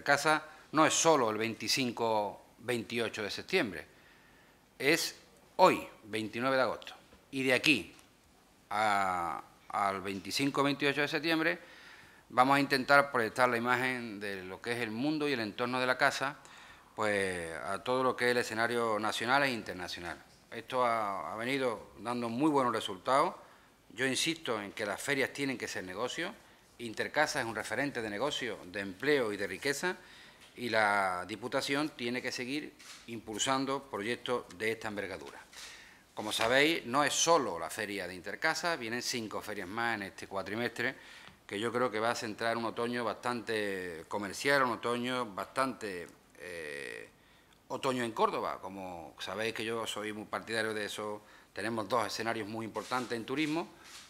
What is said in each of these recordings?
casa no es solo el 25-28 de septiembre, es hoy, 29 de agosto. Y de aquí al 25-28 de septiembre vamos a intentar proyectar la imagen de lo que es el mundo y el entorno de la casa pues, a todo lo que es el escenario nacional e internacional. Esto ha venido dando muy buenos resultados. Yo insisto en que las ferias tienen que ser negocio. Intercasa es un referente de negocio, de empleo y de riqueza y la Diputación tiene que seguir impulsando proyectos de esta envergadura. Como sabéis, no es solo la feria de Intercasa, vienen cinco ferias más en este cuatrimestre, que yo creo que va a centrar un otoño bastante comercial, un otoño bastante eh, otoño en Córdoba. Como sabéis que yo soy muy partidario de eso, tenemos dos escenarios muy importantes en turismo,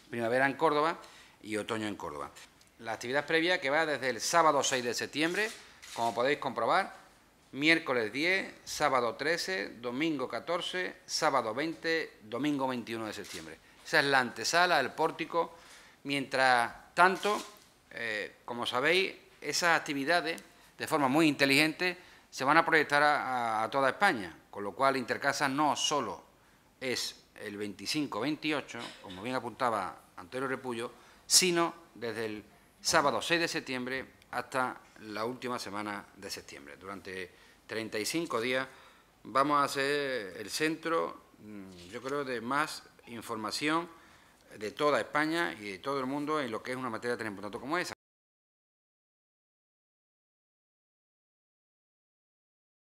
primavera en Córdoba y otoño en Córdoba la actividad previa que va desde el sábado 6 de septiembre, como podéis comprobar, miércoles 10, sábado 13, domingo 14, sábado 20, domingo 21 de septiembre. Esa es la antesala, el pórtico. Mientras tanto, eh, como sabéis, esas actividades, de forma muy inteligente, se van a proyectar a, a toda España, con lo cual Intercasa no solo es el 25-28, como bien apuntaba Antonio Repullo, sino desde el sábado 6 de septiembre hasta la última semana de septiembre. Durante 35 días vamos a ser el centro, mm, yo creo, de más información de toda España y de todo el mundo en lo que es una materia tan importante como esa.